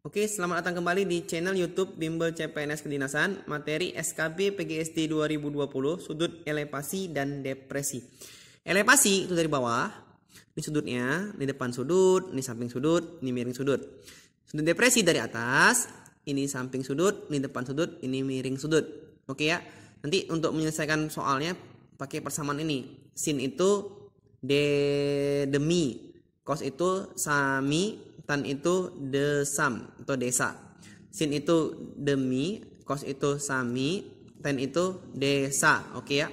Oke, selamat datang kembali di channel YouTube Bimbel CPNS Kedinasan, materi SKB PGSD 2020, sudut elevasi dan depresi. Elevasi itu dari bawah, ini sudutnya, ini depan sudut, ini samping sudut, ini miring sudut. Sudut depresi dari atas, ini samping sudut, ini depan sudut, ini miring sudut. Oke ya, nanti untuk menyelesaikan soalnya pakai persamaan ini. Sin itu de demi, cos itu sami, tan itu desam atau desa sin itu demi kos itu sami ten itu desa oke okay ya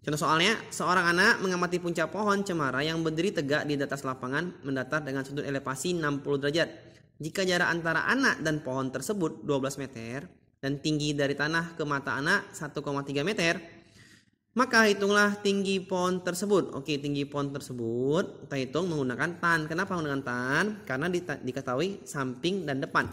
Contoh soalnya, seorang anak mengamati puncak pohon cemara yang berdiri tegak di atas lapangan mendatar dengan sudut elevasi 60 derajat. Jika jarak antara anak dan pohon tersebut 12 meter dan tinggi dari tanah ke mata anak 1,3 meter, maka hitunglah tinggi pohon tersebut. Oke, tinggi pohon tersebut kita hitung menggunakan tan. Kenapa menggunakan tan? Karena di, diketahui samping dan depan.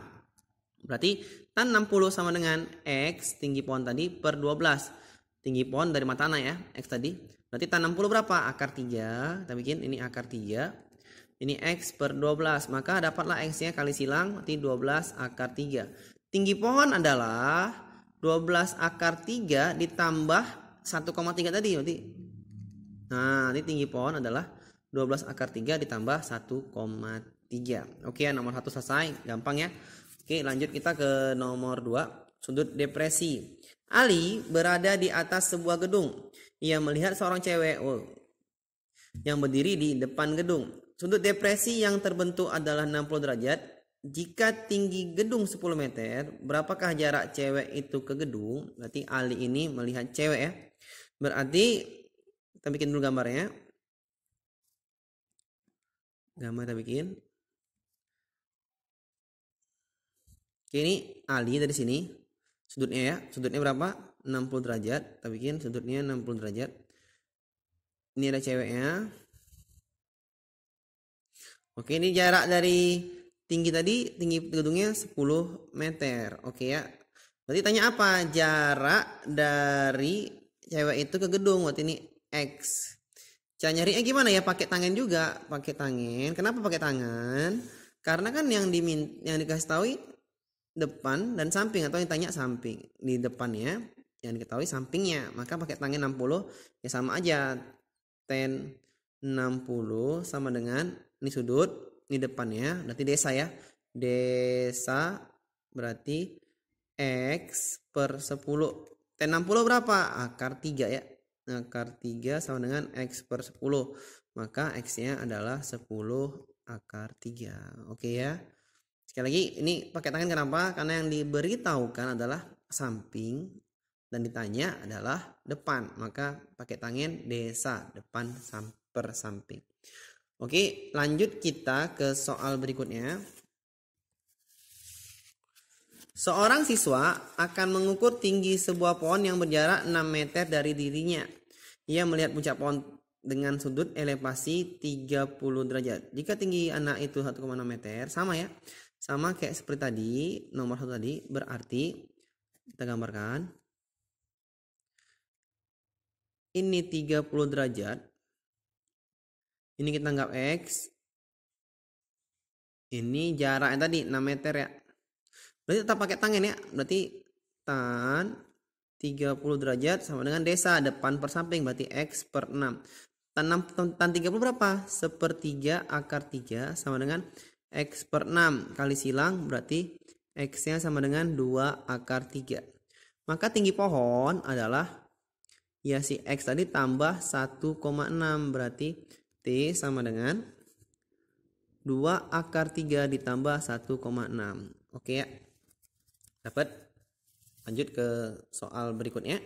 Berarti tan 60 sama dengan x tinggi pohon tadi per 12. Tinggi pohon dari mata tanah ya, x tadi. Berarti tan 60 berapa? Akar 3. Kita bikin ini akar 3 ini X per 12 maka dapatlah X nya kali silang berarti 12 akar 3 tinggi pohon adalah 12 akar 3 ditambah 1,3 tadi berarti. Nah, ini tinggi pohon adalah 12 akar 3 ditambah 1,3. Oke, ya, nomor 1 selesai, gampang ya. Oke, lanjut kita ke nomor 2, sudut depresi. Ali berada di atas sebuah gedung. Ia melihat seorang cewek oh, yang berdiri di depan gedung. Sudut depresi yang terbentuk adalah 60 derajat jika tinggi gedung 10 meter, berapakah jarak cewek itu ke gedung? Berarti Ali ini melihat cewek ya. Berarti kita bikin dulu gambarnya. Gambar kita bikin. Oke, ini Ali dari sini. Sudutnya ya. Sudutnya berapa? 60 derajat. Kita bikin sudutnya 60 derajat. Ini ada ceweknya. Oke, ini jarak dari tinggi tadi tinggi gedungnya 10 meter oke okay ya berarti tanya apa jarak dari cewek itu ke gedung waktu ini x cara nyarinya gimana ya pakai tangan juga pakai tangan kenapa pakai tangan karena kan yang dimin yang dikasih tahu depan dan samping atau yang tanya samping di depan ya yang diketahui sampingnya maka pakai tangan 60 ya sama aja 10 60 sama dengan ini sudut di depannya berarti desa ya desa berarti X per 10 T60 berapa? akar 3 ya akar 3 sama dengan X per 10 maka X nya adalah 10 akar 3 oke ya sekali lagi ini pakai tangan kenapa? karena yang diberitahukan adalah samping dan ditanya adalah depan maka pakai tangan desa depan per samping Oke, lanjut kita ke soal berikutnya. Seorang siswa akan mengukur tinggi sebuah pohon yang berjarak 6 meter dari dirinya. Ia melihat puncak pohon dengan sudut elevasi 30 derajat. Jika tinggi anak itu 1,6 meter, sama ya. Sama kayak seperti tadi, nomor satu tadi, berarti kita gambarkan. Ini 30 derajat, ini kita anggap X ini jarak yang tadi 6 meter ya berarti tetap pakai tangen ya berarti tan 30 derajat sama dengan desa depan per samping berarti X per 6 tan, 6, tan 30 berapa sepertiga akar 3 sama dengan X per 6 kali silang berarti X nya sama dengan 2 akar 3 maka tinggi pohon adalah ya si X tadi tambah 1,6 berarti sama dengan 2 akar 3 ditambah 1,6. Oke ya. Dapat? Lanjut ke soal berikutnya.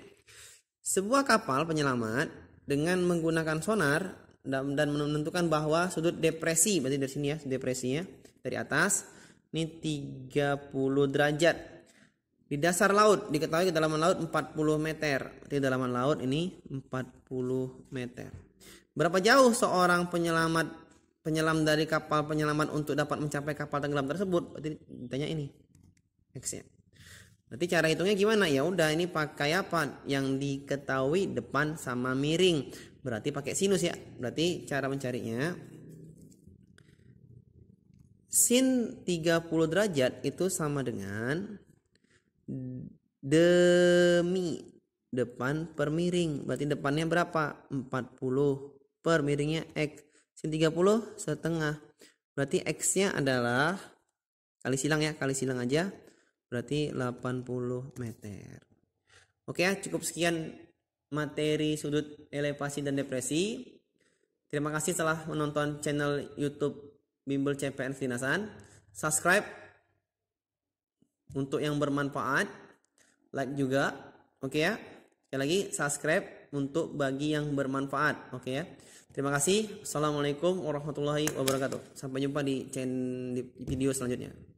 Sebuah kapal penyelamat dengan menggunakan sonar dan menentukan bahwa sudut depresi berarti dari sini ya, depresinya dari atas ini 30 derajat. Di dasar laut diketahui kedalaman laut 40 meter. Di kedalaman laut ini 40 meter. Berapa jauh seorang penyelamat penyelam dari kapal penyelamat untuk dapat mencapai kapal tenggelam tersebut? Berarti ditanya ini. X ya. Berarti cara hitungnya gimana? Ya udah ini pakai apa? Yang diketahui depan sama miring. Berarti pakai sinus ya. Berarti cara mencarinya sin 30 derajat itu sama dengan demi depan per miring. Berarti depannya berapa? 40 per miringnya X. Sin 30 setengah. Berarti X-nya adalah, kali silang ya, kali silang aja. Berarti 80 meter. Oke ya, cukup sekian materi sudut elevasi dan depresi. Terima kasih telah menonton channel YouTube Bimbel CPN Sinasan Subscribe untuk yang bermanfaat. Like juga. Oke ya. Sekali lagi subscribe untuk bagi yang bermanfaat. Oke okay ya. Terima kasih. Assalamualaikum warahmatullahi wabarakatuh. Sampai jumpa di, channel di video selanjutnya.